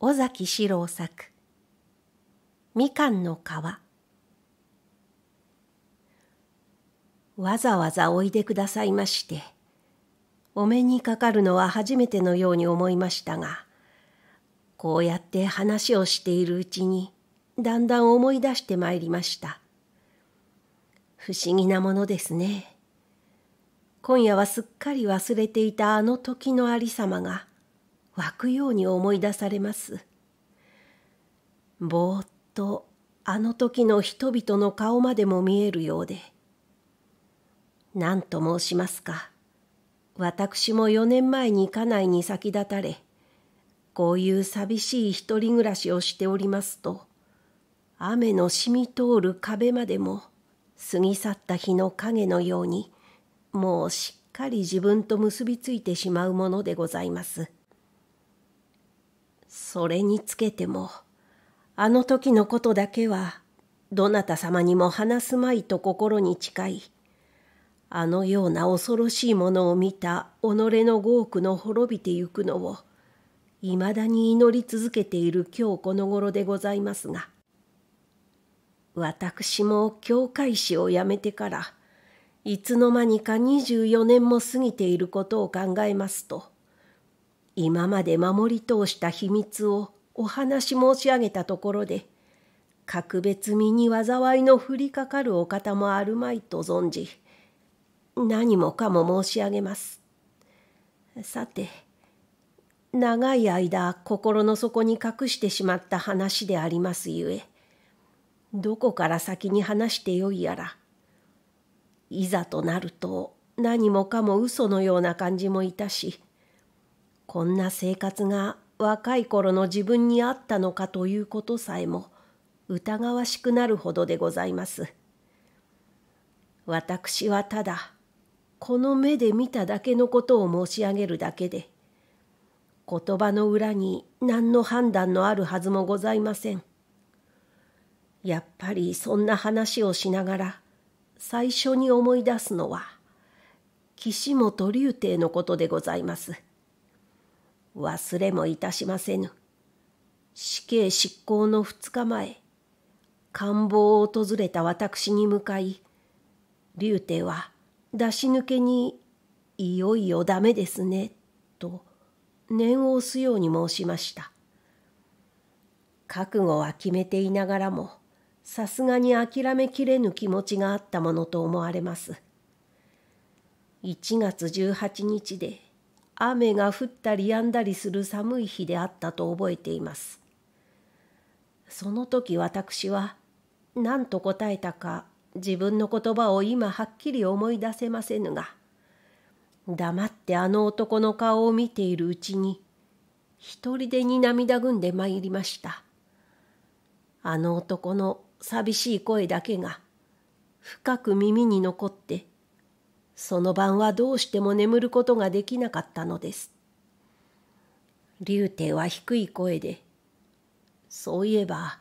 尾崎四郎作みかんの皮わざわざおいでくださいましてお目にかかるのは初めてのように思いましたがこうやって話をしているうちにだんだん思い出してまいりました不思議なものですね今夜はすっかり忘れていたあの時のありさまが湧くように思い出されます。ぼーっとあの時の人々の顔までも見えるようで。何と申しますか。私も4年前に家内に先立たれ、こういう寂しい一人暮らしをしておりますと、雨の染み通る壁までも、過ぎ去った日の影のように、もうしっかり自分と結びついてしまうものでございます。それにつけても、あの時のことだけは、どなた様にも話すまいと心に誓い、あのような恐ろしいものを見た己の豪億の滅びてゆくのを、いまだに祈り続けている今日この頃でございますが、私も教会士を辞めてから、いつの間にか24年も過ぎていることを考えますと、今まで守り通した秘密をお話し申し上げたところで格別身に災いの降りかかるお方もあるまいと存じ何もかも申し上げますさて長い間心の底に隠してしまった話でありますゆえどこから先に話してよいやらいざとなると何もかも嘘のような感じもいたしこんな生活が若い頃の自分にあったのかということさえも疑わしくなるほどでございます。私はただこの目で見ただけのことを申し上げるだけで言葉の裏に何の判断のあるはずもございません。やっぱりそんな話をしながら最初に思い出すのは岸本龍亭のことでございます。忘れもいたしませぬ。死刑執行の二日前、官房を訪れた私に向かい、竜亭は出し抜けに、いよいよダメですね、と念を押すように申しました。覚悟は決めていながらも、さすがに諦めきれぬ気持ちがあったものと思われます。1月18日で雨が降ったり止んだりする寒い日であったと覚えています。その時私は何と答えたか自分の言葉を今はっきり思い出せませぬが黙ってあの男の顔を見ているうちに一人でに涙ぐんでまいりました。あの男の寂しい声だけが深く耳に残ってその晩はどうしても眠ることができなかったのです。竜亭は低い声で、そういえば、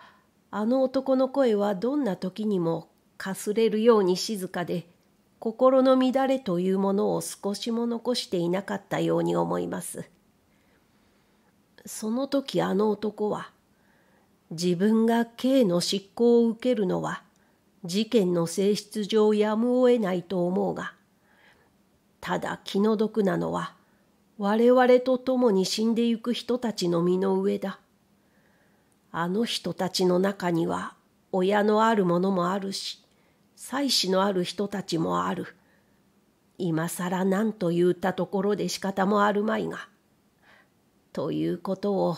あの男の声はどんな時にもかすれるように静かで、心の乱れというものを少しも残していなかったように思います。その時あの男は、自分が刑の執行を受けるのは、事件の性質上やむを得ないと思うが、ただ気の毒なのは我々と共に死んでゆく人たちの身の上だ。あの人たちの中には親のあるものもあるし、妻子のある人たちもある。今更何と言ったところで仕方もあるまいが。ということを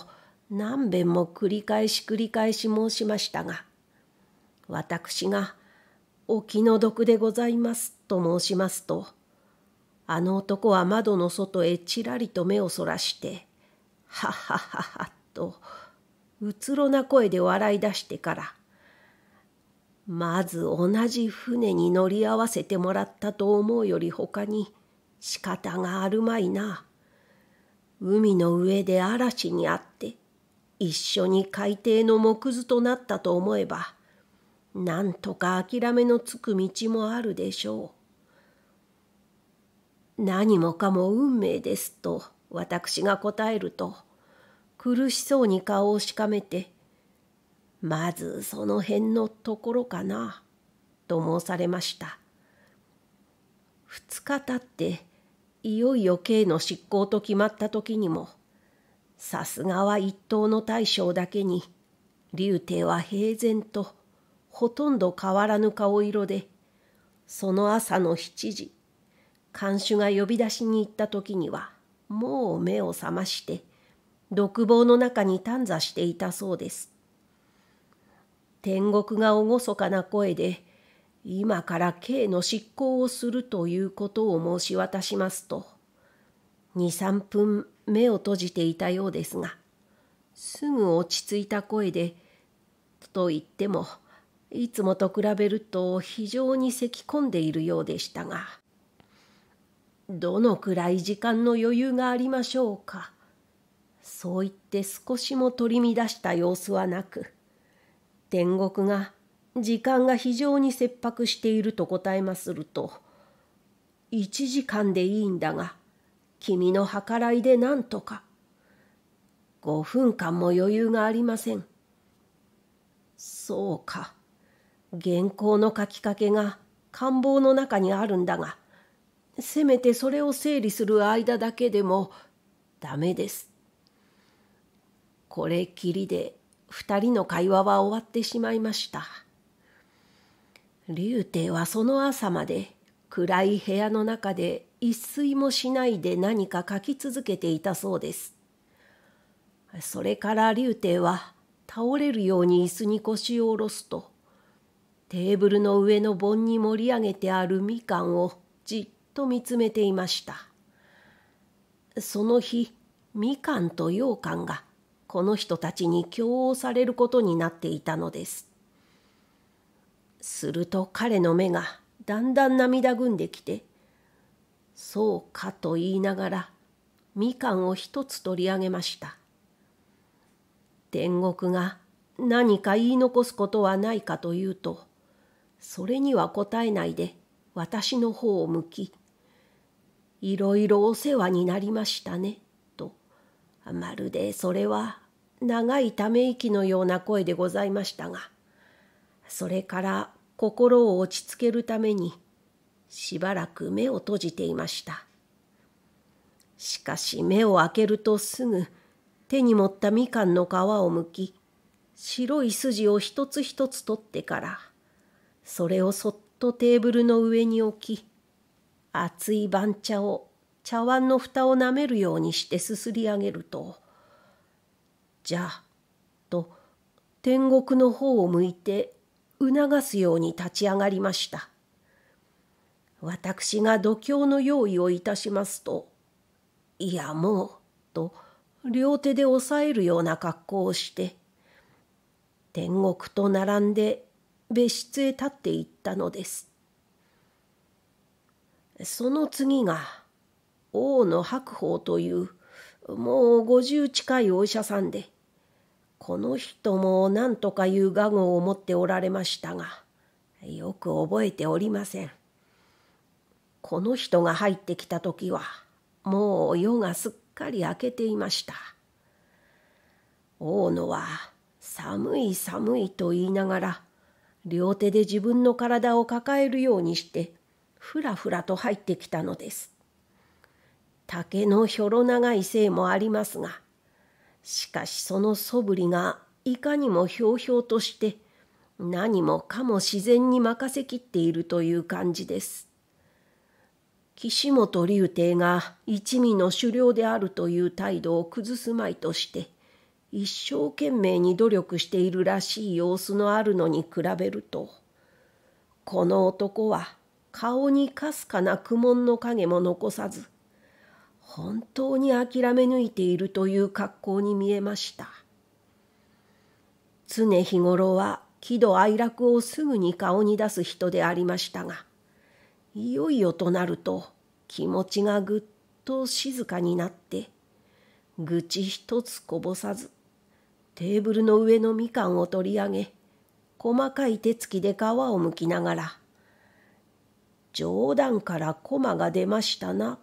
何べんも繰り返し繰り返し申しましたが、私がお気の毒でございますと申しますと、あの男は窓の外へちらりと目をそらして、ははははと、うつろな声で笑い出してから、まず同じ船に乗り合わせてもらったと思うよりほかに仕方があるまいな。海の上で嵐にあって、一緒に海底の木図となったと思えば、なんとか諦めのつく道もあるでしょう。何もかも運命ですと私が答えると苦しそうに顔をしかめてまずその辺のところかなと申されました2日経っていよいよ刑の執行と決まった時にもさすがは一等の大将だけに竜亭は平然とほとんど変わらぬ顔色でその朝の7時看守が呼び出しに行った時にはもう目を覚まして独房の中に短座していたそうです。天国が厳かな声で今から刑の執行をするということを申し渡しますと23分目を閉じていたようですがすぐ落ち着いた声でと言ってもいつもと比べると非常に咳き込んでいるようでしたがどのくらい時間の余裕がありましょうか。そう言って少しも取り乱した様子はなく、天国が時間が非常に切迫していると答えますると、1時間でいいんだが、君の計らいでなんとか。5分間も余裕がありません。そうか。原稿の書きかけが官房の中にあるんだが、せめてそれを整理する間だけでもダメです。これきりで二人の会話は終わってしまいました。竜帝はその朝まで暗い部屋の中で一睡もしないで何か書き続けていたそうです。それから竜帝は倒れるように椅子に腰を下ろすと、テーブルの上の盆に盛り上げてあるみかんをじっと見つめていました。その日、みかんと羊羹がこの人たちに供応されることになっていたのです。すると彼の目がだんだん涙ぐんできて、そうかと言いながら、みかんを一つ取り上げました。天国が何か言い残すことはないかというと、それには答えないで私の方を向き、いろいろお世話になりましたね、と、まるでそれは長いため息のような声でございましたが、それから心を落ち着けるために、しばらく目を閉じていました。しかし目を開けるとすぐ、手に持ったみかんの皮をむき、白い筋を一つ一つ取ってから、それをそっとテーブルの上に置き、熱い番茶を茶碗の蓋をなめるようにしてすすり上げると「じゃ」と天国の方を向いて促すように立ち上がりました。私が度胸の用意をいたしますと「いやもう」と両手で押さえるような格好をして天国と並んで別室へ立っていったのです。その次が王の白鵬というもう五十近いお医者さんでこの人も何とかいう画号を持っておられましたがよく覚えておりませんこの人が入ってきた時はもう夜がすっかり明けていました大野は寒い寒いと言いながら両手で自分の体を抱えるようにしてふらふらと入ってきたのです竹のひょろ長いせいもありますがしかしそのそぶりがいかにもひょうひょうとして何もかも自然に任せきっているという感じです岸本竜帝が一味の狩猟であるという態度を崩すまいとして一生懸命に努力しているらしい様子のあるのに比べるとこの男は顔にかすかな苦悶の影も残さず本当に諦め抜いているという格好に見えました常日頃は喜怒哀楽をすぐに顔に出す人でありましたがいよいよとなると気持ちがぐっと静かになって愚痴一つこぼさずテーブルの上のみかんを取り上げ細かい手つきで皮をむきながら冗談から駒が出ましたな。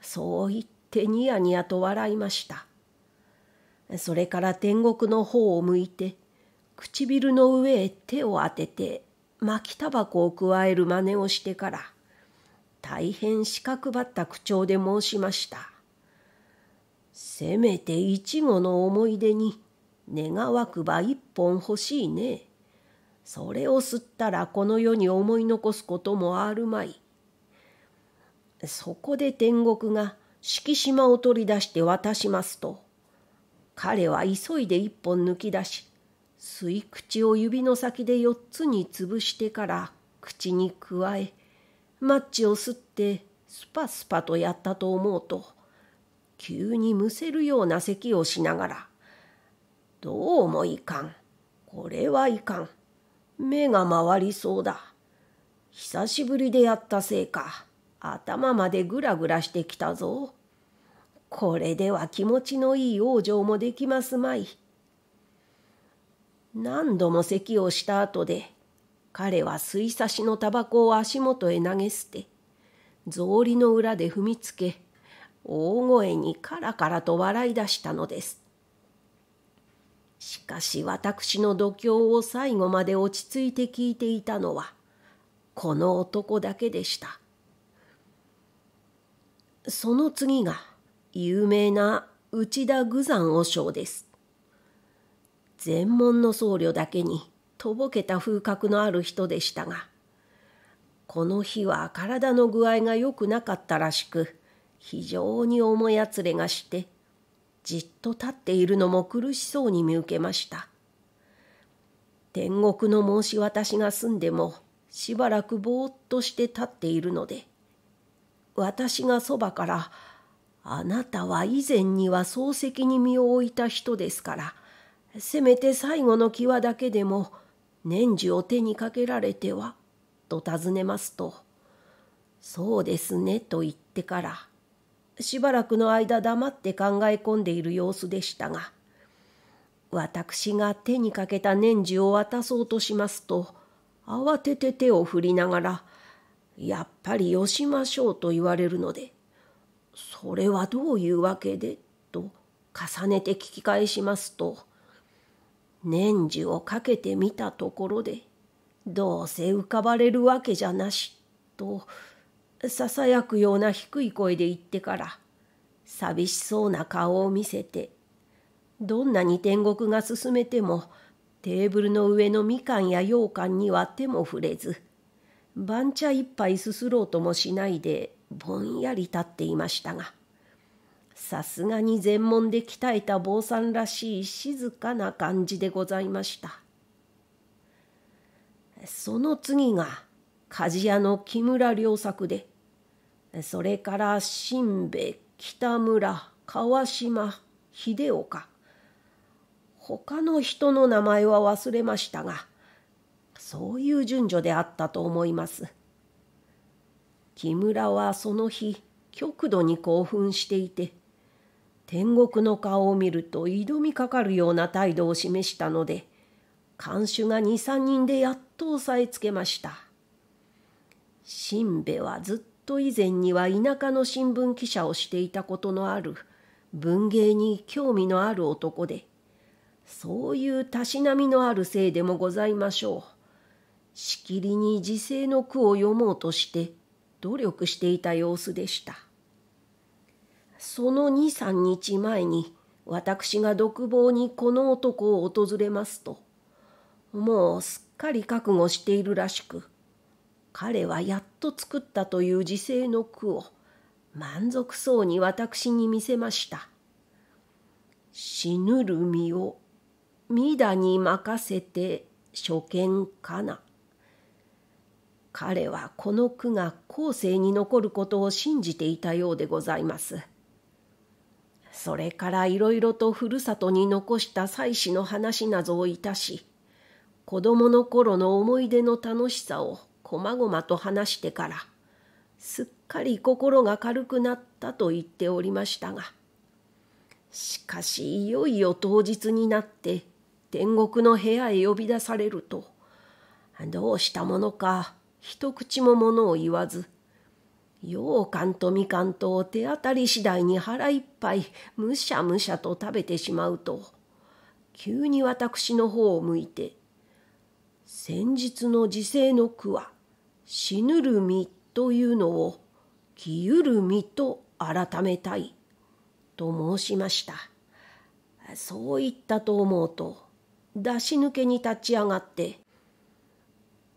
そう言ってニヤニヤと笑いました。それから天国の方を向いて、唇の上へ手を当てて、巻きタバコを加える真似をしてから、大変四角ばった口調で申しました。せめていちごの思い出に、願わくば一本欲しいね。それを吸ったらこの世に思い残すこともあるまい。そこで天国が敷島を取り出して渡しますと、彼は急いで一本抜き出し、吸い口を指の先で四つに潰してから口にくわえ、マッチを吸ってスパスパとやったと思うと、急にむせるような咳をしながら、どうもいかん。これはいかん。目が回りそうだ。久しぶりでやったせいか、頭までぐらぐらしてきたぞ。これでは気持ちのいい往生もできますまい。何度も咳をした後で、彼は水差しのタバコを足元へ投げ捨て、草履の裏で踏みつけ、大声にカラカラと笑い出したのです。しかし私の度胸を最後まで落ち着いて聞いていたのはこの男だけでしたその次が有名な内田具山和尚です全門の僧侶だけにとぼけた風格のある人でしたがこの日は体の具合が良くなかったらしく非常に重やつれがしてじっと立っているのも苦しそうに見受けました。天国の申し渡しが済んでもしばらくぼーっとして立っているので私がそばから「あなたは以前には漱石に身を置いた人ですからせめて最後の際だけでも年中を手にかけられては」と尋ねますと「そうですね」と言ってからしばらくの間黙って考え込んでいる様子でしたが私が手にかけた年次を渡そうとしますと慌てて手を振りながら「やっぱりよしましょう」と言われるので「それはどういうわけで?」と重ねて聞き返しますと年次をかけてみたところでどうせ浮かばれるわけじゃなしとささやくような低い声で言ってから寂しそうな顔を見せてどんなに天国が進めてもテーブルの上のみかんや羊羹には手も触れず番茶一杯すすろうともしないでぼんやり立っていましたがさすがに全問で鍛えた坊さんらしい静かな感じでございましたその次が鍛冶屋の木村良作でそれから新兵北村川島秀岡他の人の名前は忘れましたがそういう順序であったと思います木村はその日極度に興奮していて天国の顔を見ると挑みかかるような態度を示したので看守が23人でやっと押さえつけました新兵衛はずっ以前には田舎の新聞記者をしていたことのある文芸に興味のある男でそういうたしなみのあるせいでもございましょうしきりに時世の句を読もうとして努力していた様子でしたその二三日前に私が独房にこの男を訪れますともうすっかり覚悟しているらしく彼はやっと作ったという自制の句を満足そうに私に見せました。死ぬる身を皆に任せて初見かな。彼はこの句が後世に残ることを信じていたようでございます。それからいろいろとふるさとに残した妻子の話などをいたし、子供の頃の思い出の楽しさをこまごまと話してからすっかり心が軽くなったと言っておりましたがしかしいよいよ当日になって天国の部屋へ呼び出されるとどうしたものか一口もものを言わず羊羹とみかんとを手当たり次第に腹いっぱいむしゃむしゃと食べてしまうと急に私の方を向いて「先日の時世の句は死ぬる身というのを生ゆる身と改めたいと申しましたそう言ったと思うと出し抜けに立ち上がって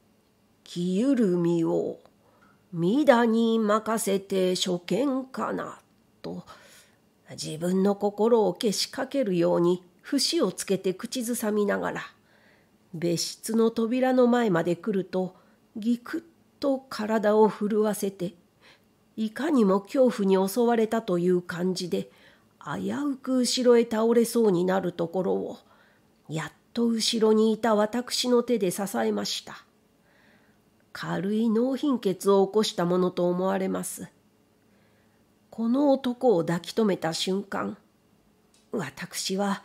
「生ゆる身を身だに任せて初見かな」と自分の心をけしかけるように節をつけて口ずさみながら別室の扉の前まで来るとぎくっと体を震わせていかにも恐怖に襲われたという感じで危うく後ろへ倒れそうになるところをやっと後ろにいた私の手で支えました軽い脳貧血を起こしたものと思われますこの男を抱き留めた瞬間私は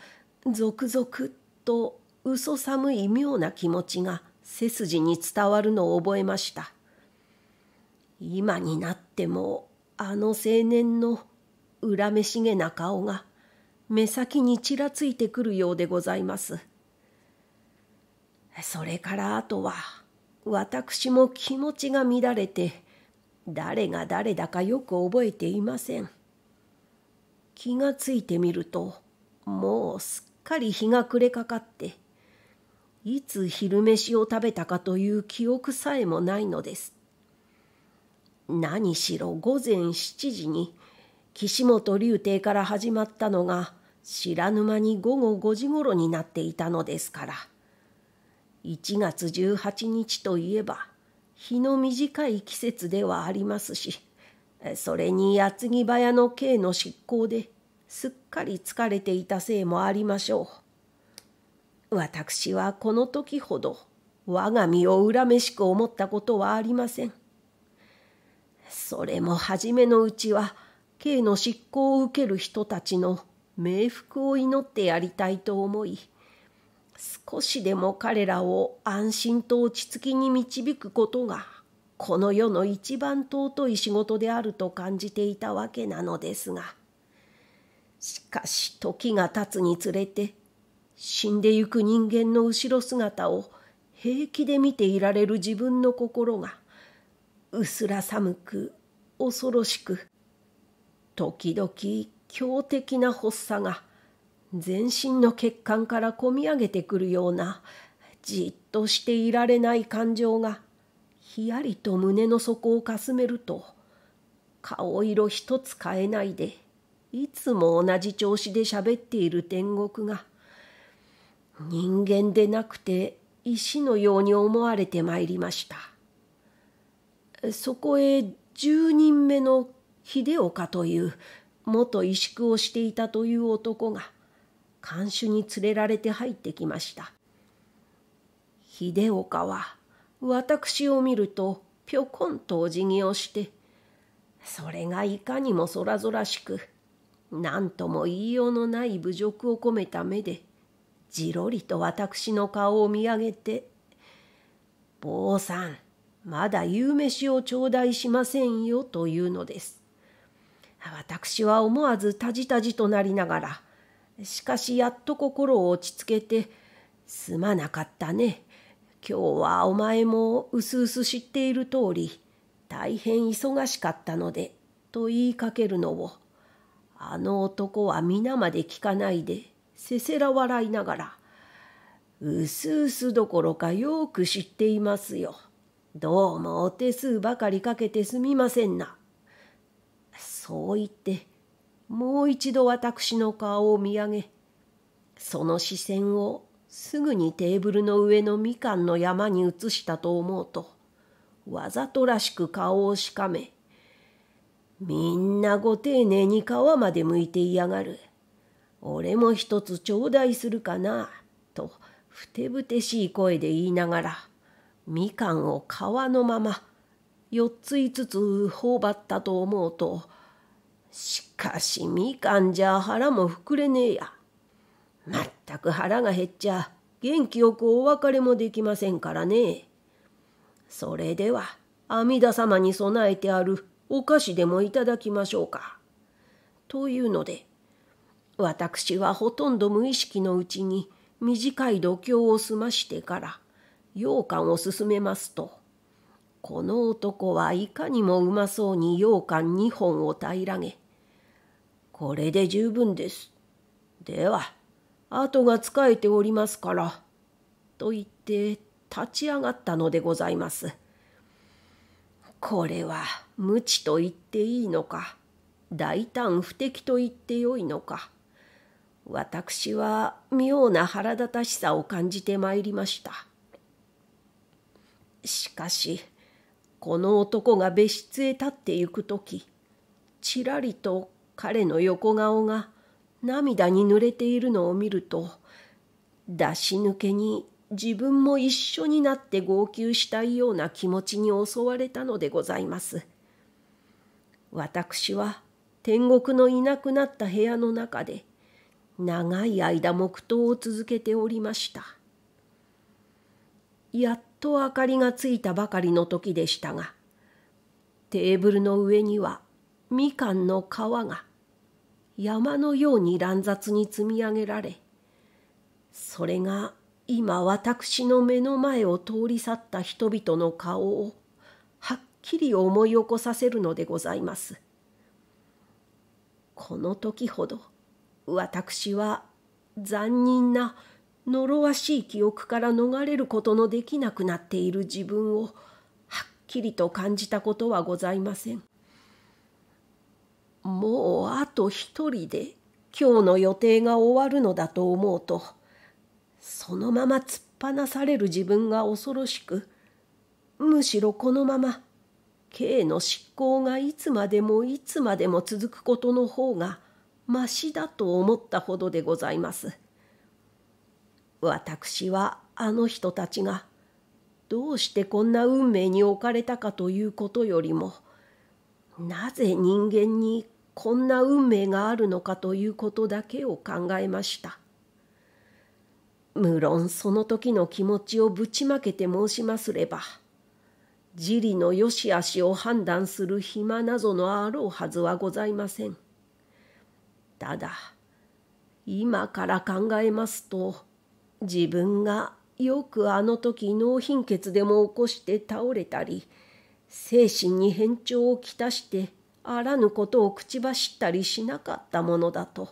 続々と嘘寒い妙な気持ちが背筋に伝わるのを覚えました今になってもあの青年の恨めしげな顔が目先にちらついてくるようでございます。それからあとは私も気持ちが乱れて誰が誰だかよく覚えていません。気がついてみるともうすっかり日が暮れかかっていつ昼飯を食べたかという記憶さえもないのです。何しろ午前7時に岸本龍亭から始まったのが知らぬ間に午後5時頃になっていたのですから1月18日といえば日の短い季節ではありますしそれに矢継ぎ早の刑の執行ですっかり疲れていたせいもありましょう私はこの時ほど我が身を恨めしく思ったことはありませんそれも初めのうちは刑の執行を受ける人たちの冥福を祈ってやりたいと思い少しでも彼らを安心と落ち着きに導くことがこの世の一番尊い仕事であると感じていたわけなのですがしかし時が経つにつれて死んでゆく人間の後ろ姿を平気で見ていられる自分の心がうすら寒く恐ろしく時々強敵な発作が全身の血管からこみ上げてくるようなじっとしていられない感情がひやりと胸の底をかすめると顔色一つ変えないでいつも同じ調子で喋っている天国が人間でなくて石のように思われてまいりました。そこへ10人目の秀岡という元萎縮をしていたという男が看守に連れられて入ってきました秀岡は私を見るとぴょこんとお辞儀をしてそれがいかにもそらぞらしく何とも言いようのない侮辱を込めた目でじろりと私の顔を見上げて「坊さんまだ夕飯を頂戴しませんよというのです。私は思わずたじたじとなりながら、しかしやっと心を落ち着けて、すまなかったね。今日はお前もうすうす知っている通り、大変忙しかったので、と言いかけるのを、あの男は皆まで聞かないで、せせら笑いながら、うすうすどころかよく知っていますよ。どうもお手数ばかりかけてすみませんな。そう言って、もう一度私の顔を見上げ、その視線をすぐにテーブルの上のみかんの山に移したと思うと、わざとらしく顔をしかめ、みんなご丁寧に皮まで向いていやがる。俺も一つ頂戴するかな、と、ふてぶてしい声で言いながら、みかんを皮のまま4つ5つ頬張ったと思うとしかしみかんじゃ腹も膨れねえやまったく腹が減っちゃ元気よくお別れもできませんからねそれでは阿弥陀様に備えてあるお菓子でもいただきましょうか。というので私はほとんど無意識のうちに短い度胸を済ましてから羊羹を勧めますと、この男はいかにもうまそうに羊羹2本を平らげ、これで十分です。では、後が仕えておりますから、と言って立ち上がったのでございます。これは無知と言っていいのか、大胆不敵と言ってよいのか。私は妙な腹立たしさを感じてまいりました。しかしこの男が別室へ立ってゆく時ちらりと彼の横顔が涙に濡れているのを見ると出し抜けに自分も一緒になって号泣したいような気持ちに襲われたのでございます。私は天国のいなくなった部屋の中で長い間黙祷を続けておりました。やっと明かりがついたばかりの時でしたがテーブルの上にはみかんの皮が山のように乱雑に積み上げられそれが今私の目の前を通り去った人々の顔をはっきり思い起こさせるのでございます。この時ほど私は残忍な呪わしい記憶から逃れることのできなくなっている自分をはっきりと感じたことはございません。もうあと一人で今日の予定が終わるのだと思うとそのまま突っ放される自分が恐ろしくむしろこのまま K の執行がいつまでもいつまでも続くことの方がましだと思ったほどでございます。私はあの人たちがどうしてこんな運命に置かれたかということよりもなぜ人間にこんな運命があるのかということだけを考えました無論その時の気持ちをぶちまけて申しますれば地理の良し悪しを判断する暇なぞのあろうはずはございませんただ今から考えますと自分がよくあの時脳貧血でも起こして倒れたり精神に変調をきたしてあらぬことを口走ったりしなかったものだと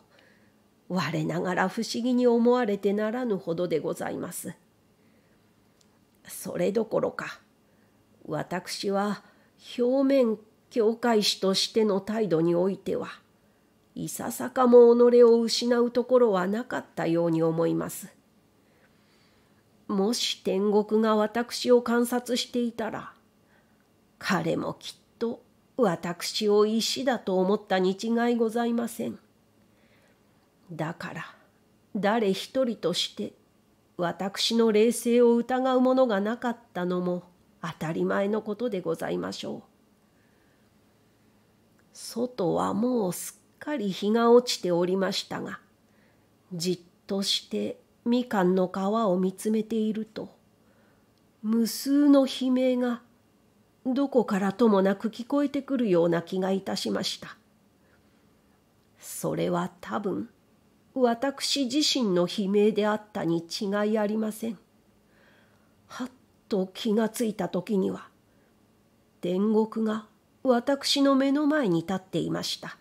我ながら不思議に思われてならぬほどでございます。それどころか私は表面教会師としての態度においてはいささかも己を失うところはなかったように思います。もし天国が私を観察していたら、彼もきっと私を石だと思ったに違いございません。だから、誰一人として私の冷静を疑うものがなかったのも当たり前のことでございましょう。外はもうすっかり日が落ちておりましたが、じっとしてみかんの皮を見つめていると無数の悲鳴がどこからともなく聞こえてくるような気がいたしましたそれは多分私自身の悲鳴であったに違いありませんはっと気がついた時には天国が私の目の前に立っていました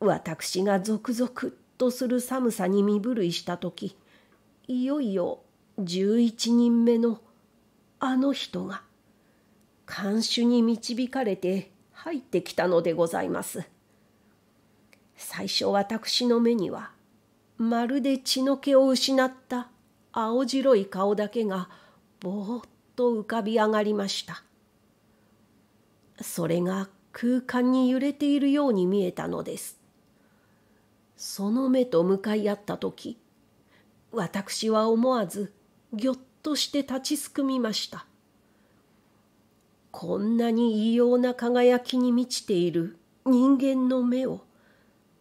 私が続々とする寒さに身震いした時いよいよ11人目のあの人が看守に導かれて入ってきたのでございます最初私の目にはまるで血の気を失った青白い顔だけがぼーっと浮かび上がりましたそれが空間に揺れているように見えたのですその目と向かい合った時私は思わずぎょっとして立ちすくみましたこんなに異様な輝きに満ちている人間の目を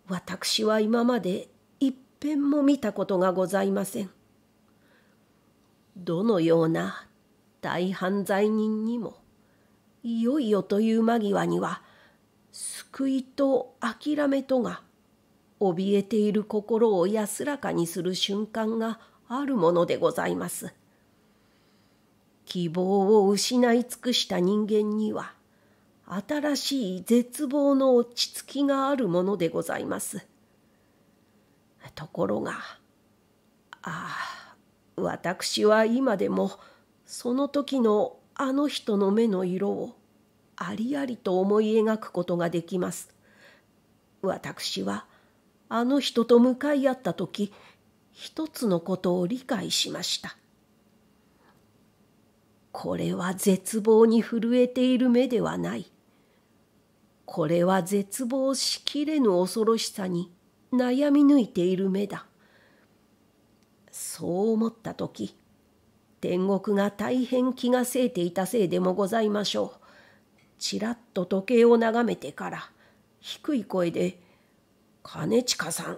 私は今まで一遍も見たことがございませんどのような大犯罪人にもいよいよという間際には救いと諦めとが怯えている心を安らかにする瞬間があるものでございます。希望を失い尽くした人間には、新しい絶望の落ち着きがあるものでございます。ところが、ああ、私は今でも、その時のあの人の目の色を、ありありと思い描くことができます。私は、あの人と向かい合った時一つのことを理解しましたこれは絶望に震えている目ではないこれは絶望しきれぬ恐ろしさに悩み抜いている目だそう思った時天国が大変気がせいていたせいでもございましょうちらっと時計を眺めてから低い声で「兼近さん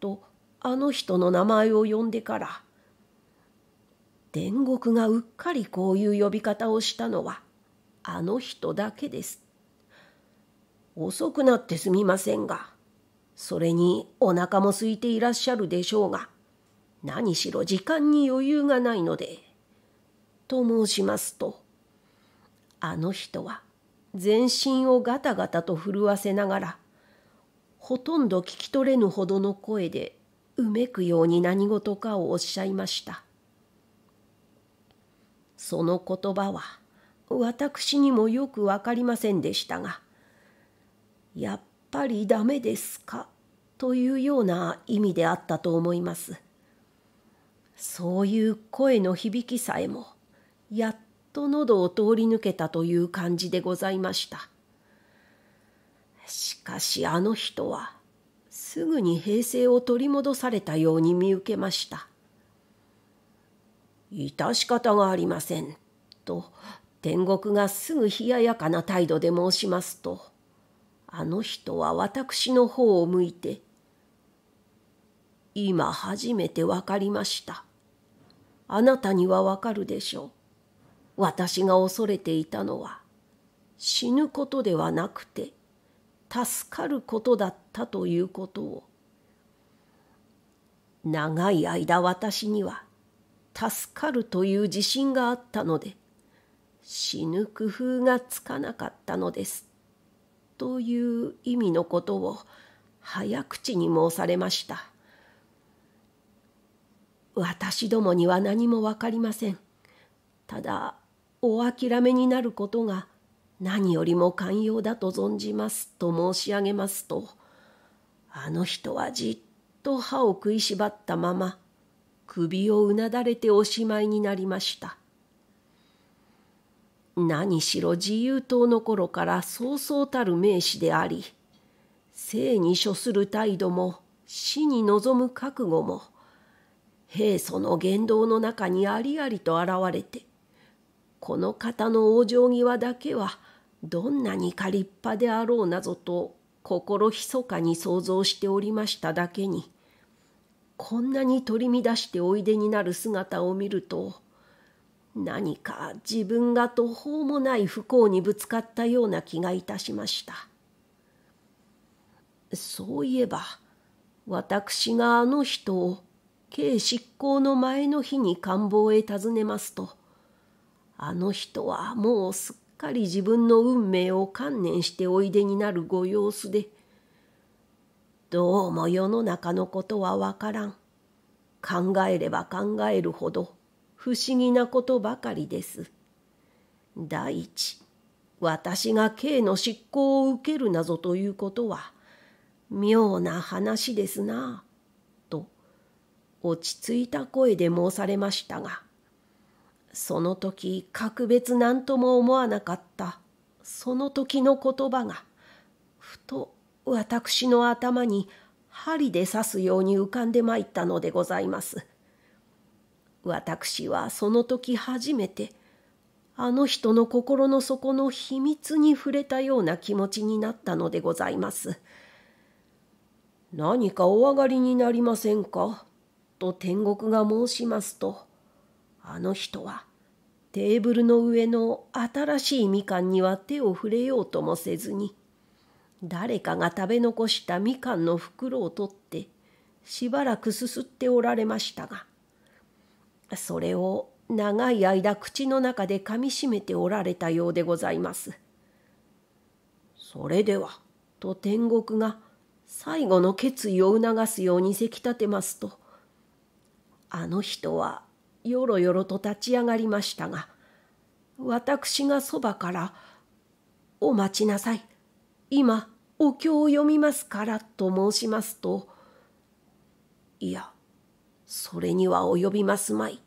とあの人の名前を呼んでから天国がうっかりこういう呼び方をしたのはあの人だけです遅くなってすみませんがそれにお腹も空いていらっしゃるでしょうが何しろ時間に余裕がないのでと申しますとあの人は全身をガタガタと震わせながらほとんど聞き取れぬほどの声でうめくように何事かをおっしゃいましたその言葉は私にもよくわかりませんでしたが「やっぱりダメですか?」というような意味であったと思いますそういう声の響きさえもやっと喉を通り抜けたという感じでございましたしかしあの人はすぐに平静を取り戻されたように見受けました致し方がありませんと天国がすぐ冷ややかな態度で申しますとあの人は私の方を向いて今初めて分かりましたあなたにはわかるでしょう私が恐れていたのは死ぬことではなくて助かることだったということを長い間私には助かるという自信があったので死ぬ工夫がつかなかったのですという意味のことを早口に申されました私どもには何も分かりませんただお諦めになることが何よりも寛容だと存じますと申し上げますとあの人はじっと歯を食いしばったまま首をうなだれておしまいになりました何しろ自由党の頃からそうそうたる名士であり生に処する態度も死に臨む覚悟も平素の言動の中にありありと現れてこの方の往生際だけはどんなにか立派であろうなぞと心ひそかに想像しておりましただけにこんなに取り乱しておいでになる姿を見ると何か自分が途方もない不幸にぶつかったような気がいたしましたそういえば私があの人を刑執行の前の日に官房へ訪ねますとあの人はもうすっかり自分の運命を観念しておいでになるご様子でどうも世の中のことはわからん考えれば考えるほど不思議なことばかりです。第一私が刑の執行を受けるなぞということは妙な話ですな」と落ち着いた声で申されましたがその時格別何とも思わなかったその時の言葉がふと私の頭に針で刺すように浮かんでまいったのでございます。私はその時初めてあの人の心の底の秘密に触れたような気持ちになったのでございます。何かお上がりになりませんかと天国が申しますと。あの人はテーブルの上の新しいみかんには手を触れようともせずに誰かが食べ残したみかんの袋を取ってしばらくすすっておられましたがそれを長い間口の中でかみしめておられたようでございます。それではと天国が最後の決意を促すようにせき立てますとあの人はよろよろと立ち上がりましたが私がそばから「お待ちなさい今お経を読みますから」と申しますと「いやそれには及びますまい」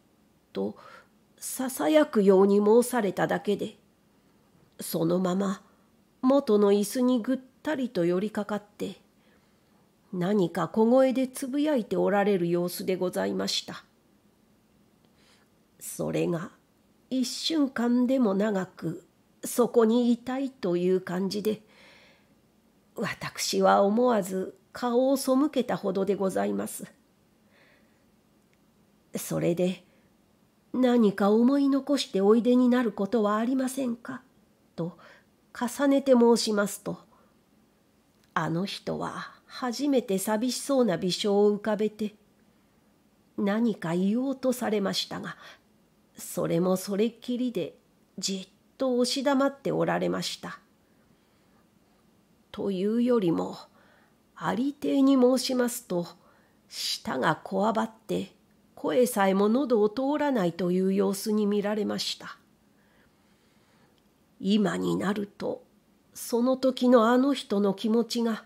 とささやくように申されただけでそのまま元の椅子にぐったりと寄りかかって何か小声でつぶやいておられる様子でございました。それが一瞬間でも長くそこにいたいという感じで私は思わず顔を背けたほどでございます。それで何か思い残しておいでになることはありませんかと重ねて申しますとあの人は初めて寂しそうな微笑を浮かべて何か言おうとされましたがそれもそれっきりでじっと押し黙っておられました。というよりもありていに申しますと舌がこわばって声さえも喉を通らないという様子に見られました。今になるとその時のあの人の気持ちが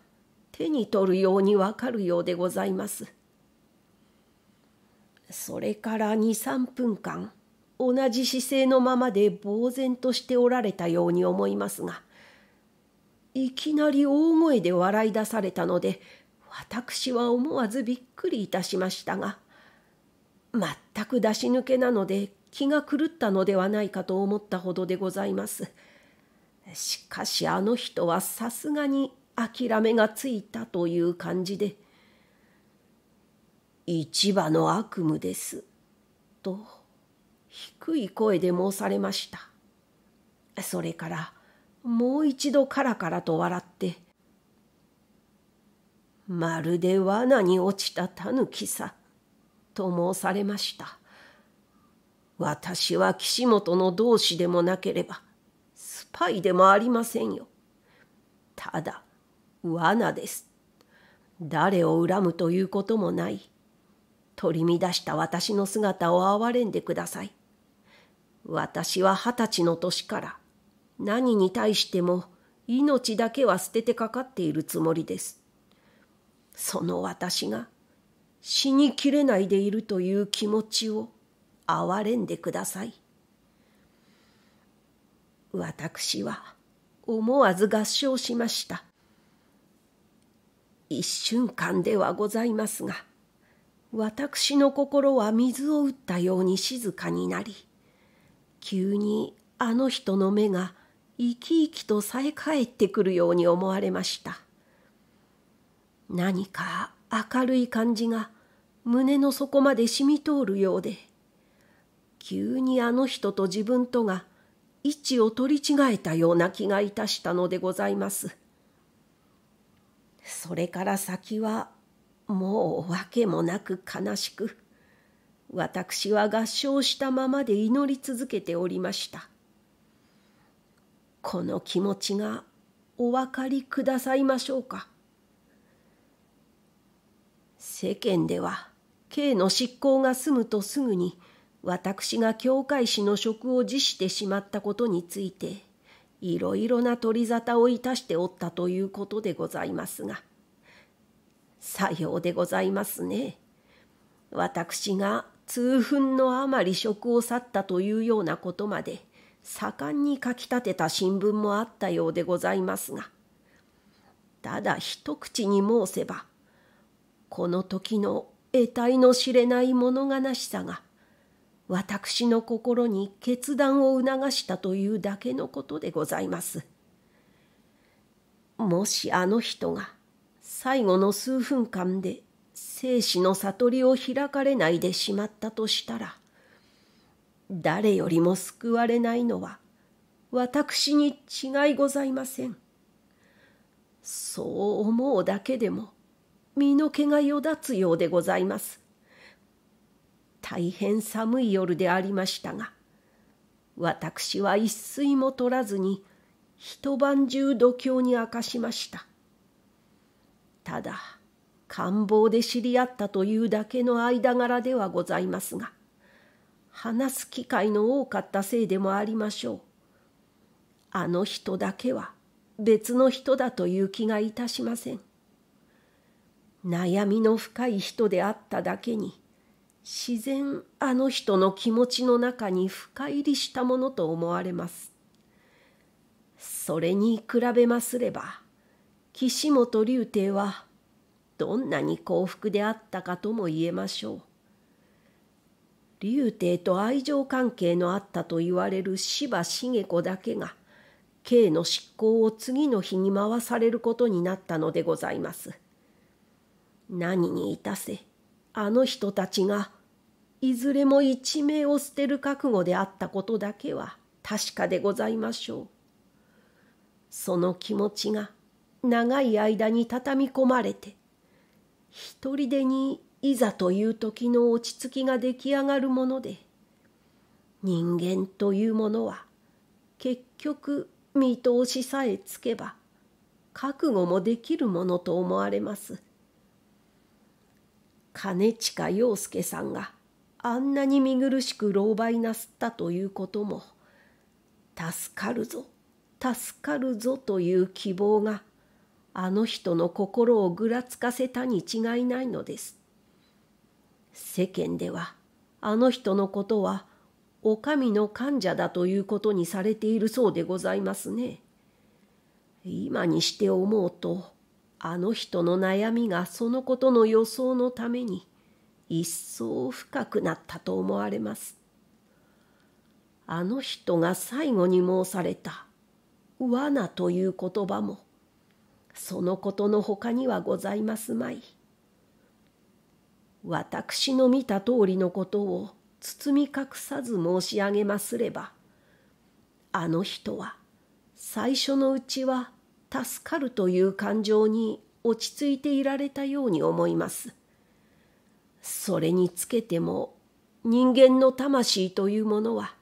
手に取るようにわかるようでございます。それから二三分間同じ姿勢のままで呆然としておられたように思いますが、いきなり大声で笑い出されたので、私は思わずびっくりいたしましたが、全く出し抜けなので気が狂ったのではないかと思ったほどでございます。しかしあの人はさすがに諦めがついたという感じで、一羽の悪夢です、と。い声で申されましたそれからもう一度カラカラと笑って「まるで罠に落ちたタヌキさ」と申されました私は岸本の同志でもなければスパイでもありませんよただ罠です誰を恨むということもない取り乱した私の姿を憐れんでください私は二十歳の年から何に対しても命だけは捨ててかかっているつもりです。その私が死にきれないでいるという気持ちを憐れんでください。私は思わず合唱しました。一瞬間ではございますが、私の心は水を打ったように静かになり、急にあの人の目が生き生きとさえ返ってくるように思われました何か明るい感じが胸の底まで染み通るようで急にあの人と自分とが位置を取り違えたような気がいたしたのでございますそれから先はもう訳もなく悲しく私は合唱したままで祈り続けておりました。この気持ちがお分かりくださいましょうか。世間では、刑の執行が済むとすぐに、私が教会士の職を辞してしまったことについて、いろいろな取り沙汰をいたしておったということでございますが、さようでございますね。私が痛憤のあまり職を去ったというようなことまで盛んに書き立てた新聞もあったようでございますがただ一口に申せばこの時の得体の知れない物悲しさが私の心に決断を促したというだけのことでございます。もしあの人が最後の数分間で生死の悟りを開かれないでしまったとしたら誰よりも救われないのは私に違いございませんそう思うだけでも身の毛がよだつようでございます大変寒い夜でありましたが私は一睡も取らずに一晩中度胸に明かしましたただ官房で知り合ったというだけの間柄ではございますが話す機会の多かったせいでもありましょうあの人だけは別の人だという気がいたしません悩みの深い人であっただけに自然あの人の気持ちの中に深入りしたものと思われますそれに比べますれば岸本龍亭はどんなに幸福であったかとも言えましょう。竜帝と愛情関係のあったと言われる芝茂子だけが、刑の執行を次の日に回されることになったのでございます。何にいたせ、あの人たちが、いずれも一命を捨てる覚悟であったことだけは確かでございましょう。その気持ちが長い間に畳み込まれて、一人でにいざという時の落ち着きが出来上がるもので人間というものは結局見通しさえつけば覚悟もできるものと思われます金近陽介さんがあんなに見苦しく狼狽なすったということも助かるぞ助かるぞという希望があの人の心をぐらつかせたに違いないのです。世間ではあの人のことはお上の患者だということにされているそうでございますね。今にして思うとあの人の悩みがそのことの予想のために一層深くなったと思われます。あの人が最後に申された「罠」という言葉もそのことのほかにはございますまい。私の見た通りのことを包み隠さず申し上げますれば、あの人は最初のうちは助かるという感情に落ち着いていられたように思います。それにつけても人間の魂というものは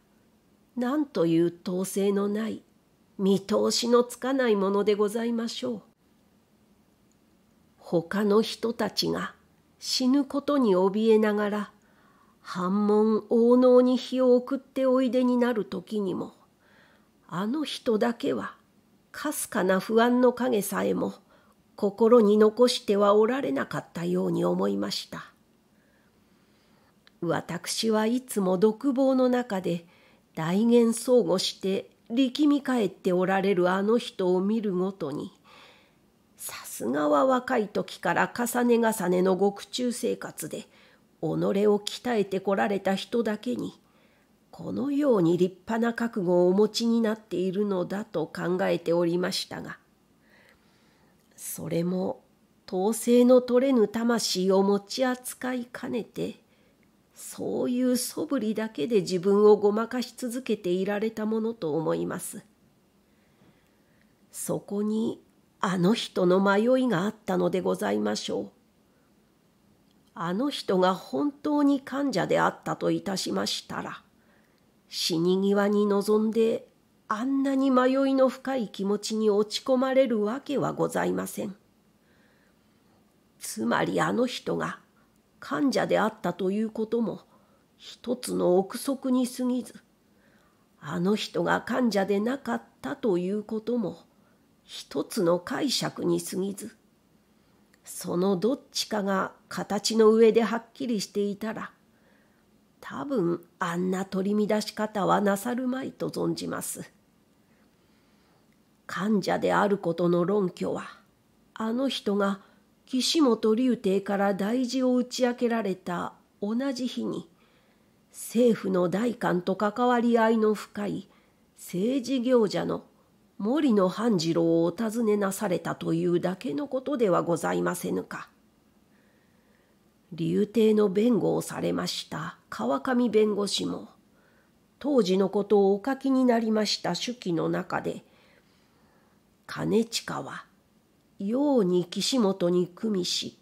何という統制のない見通しのつかないものでございましょう。他の人たちが死ぬことに怯えながら反問応能に日を送っておいでになる時にもあの人だけはかすかな不安の影さえも心に残してはおられなかったように思いました私はいつも独房の中で大言相互して力み返っておられるあの人を見るごとに菅は若い時から重ね重ねの獄中生活で己を鍛えてこられた人だけにこのように立派な覚悟をお持ちになっているのだと考えておりましたがそれも統制の取れぬ魂を持ち扱いかねてそういう素振りだけで自分をごまかし続けていられたものと思います。そこにあの人の迷いがあったのでございましょう。あの人が本当に患者であったといたしましたら、死に際に臨んであんなに迷いの深い気持ちに落ち込まれるわけはございません。つまりあの人が患者であったということも一つの憶測に過ぎず、あの人が患者でなかったということも一つの解釈に過ぎずそのどっちかが形の上ではっきりしていたら多分あんな取り乱し方はなさるまいと存じます。患者であることの論拠はあの人が岸本龍亭から大事を打ち明けられた同じ日に政府の代官と関わり合いの深い政治行者の森の半次郎をお尋ねなされたというだけのことではございませぬか。竜亭の弁護をされました川上弁護士も、当時のことをお書きになりました手記の中で、兼近は、ように岸本に組みし、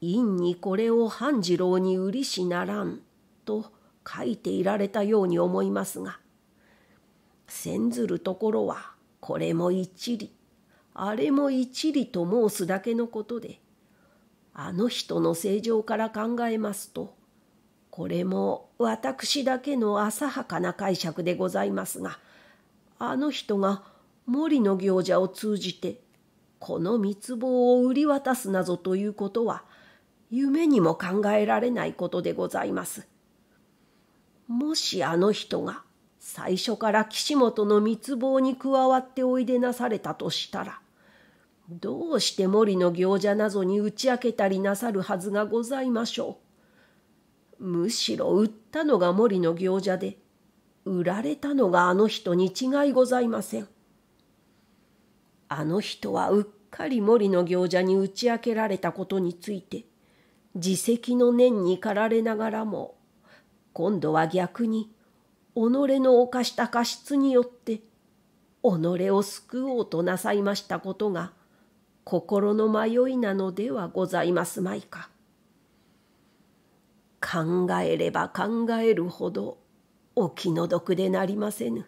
陰にこれを半次郎に売りしならん、と書いていられたように思いますが、せんずるところは、これも一理あれも一理と申すだけのことであの人の正常から考えますとこれも私だけの浅はかな解釈でございますがあの人が森の行者を通じてこの密謀を売り渡すなぞということは夢にも考えられないことでございます。もしあの人が最初から岸本の密謀に加わっておいでなされたとしたらどうして森の行者なぞに打ち明けたりなさるはずがございましょう。むしろ売ったのが森の行者で売られたのがあの人に違いございません。あの人はうっかり森の行者に打ち明けられたことについて自責の念に駆られながらも今度は逆に己の犯した過失によって己を救おうとなさいましたことが心の迷いなのではございますまいか。考えれば考えるほどお気の毒でなりませぬ。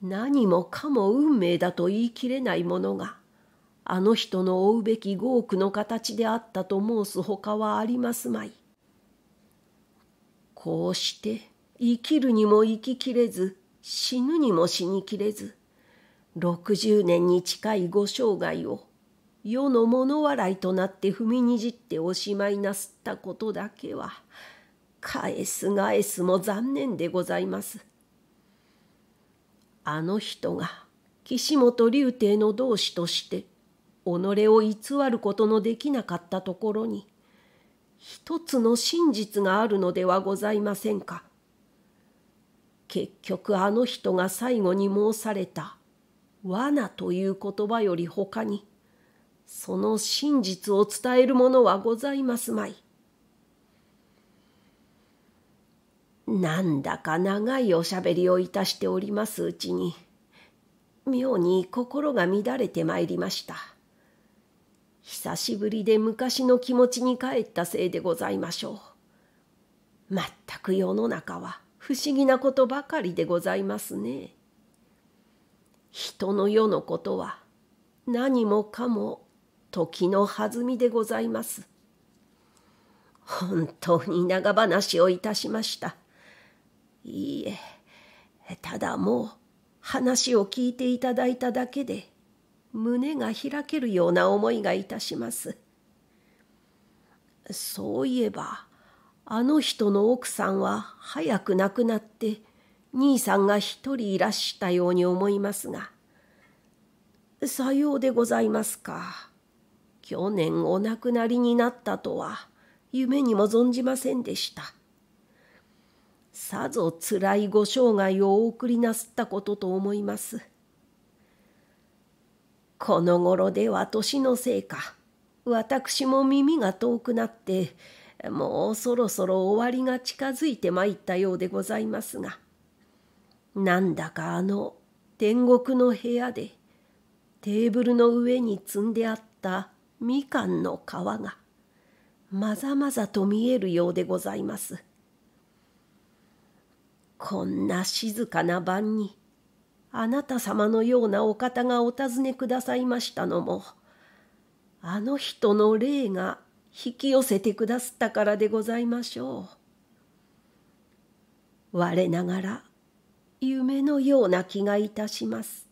何もかも運命だと言い切れないものがあの人の追うべき五億の形であったと申すほかはありますまい。こうして生きるにも生ききれず死ぬにも死にきれず60年に近いご生涯を世の物笑いとなって踏みにじっておしまいなすったことだけは返す返すも残念でございます。あの人が岸本龍亭の同志として己を偽ることのできなかったところに一つの真実があるのではございませんか。結局あの人が最後に申された罠という言葉より他にその真実を伝えるものはございますまい。なんだか長いおしゃべりをいたしておりますうちに妙に心が乱れてまいりました。久しぶりで昔の気持ちに帰ったせいでございましょう。まったく世の中は。不思議なことばかりでございますね。人の世のことは何もかも時の弾みでございます。本当に長話をいたしました。いいえ、ただもう話を聞いていただいただけで胸が開けるような思いがいたします。そういえば、あの人の奥さんは早く亡くなって兄さんが一人いらしたように思いますが。さようでございますか。去年お亡くなりになったとは夢にも存じませんでした。さぞつらいご生涯をお送りなすったことと思います。この頃では年のせいか、私も耳が遠くなって、もうそろそろ終わりが近づいてまいったようでございますがなんだかあの天国の部屋でテーブルの上に積んであったみかんの皮がまざまざと見えるようでございます。こんな静かな晩にあなた様のようなお方がお尋ねくださいましたのもあの人の霊が引き寄せてくだすったからでございましょう。我ながら夢のような気がいたします。